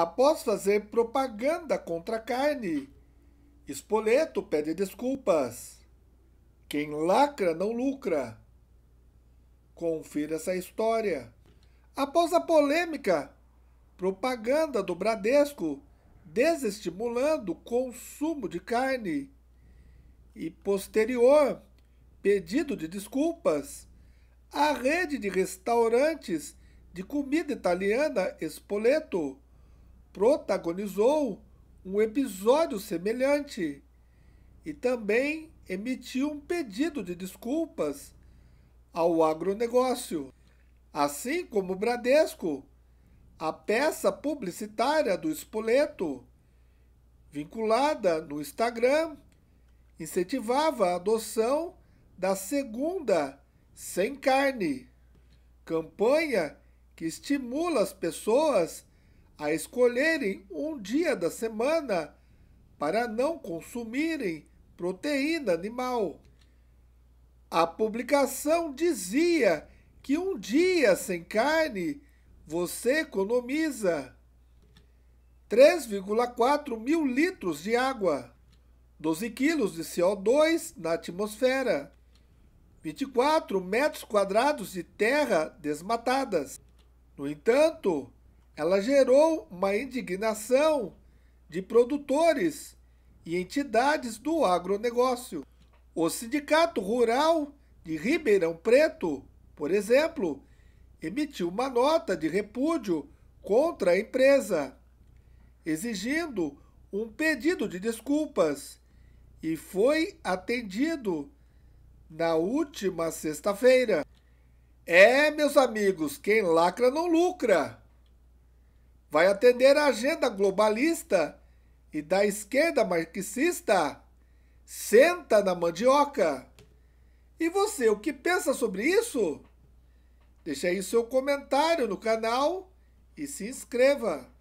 Após fazer propaganda contra a carne, Espoleto pede desculpas. Quem lacra não lucra. Confira essa história. Após a polêmica, propaganda do Bradesco desestimulando o consumo de carne e posterior pedido de desculpas, a rede de restaurantes de comida italiana Espoleto protagonizou um episódio semelhante e também emitiu um pedido de desculpas ao agronegócio. Assim como o Bradesco, a peça publicitária do Spoleto, vinculada no Instagram, incentivava a adoção da segunda sem carne, campanha que estimula as pessoas a escolherem um dia da semana para não consumirem proteína animal. A publicação dizia que um dia sem carne você economiza 3,4 mil litros de água, 12 quilos de CO2 na atmosfera, 24 metros quadrados de terra desmatadas. No entanto, ela gerou uma indignação de produtores e entidades do agronegócio. O Sindicato Rural de Ribeirão Preto, por exemplo, emitiu uma nota de repúdio contra a empresa, exigindo um pedido de desculpas e foi atendido na última sexta-feira. É, meus amigos, quem lacra não lucra vai atender a agenda globalista e da esquerda marxista. Senta na mandioca. E você, o que pensa sobre isso? Deixe aí seu comentário no canal e se inscreva.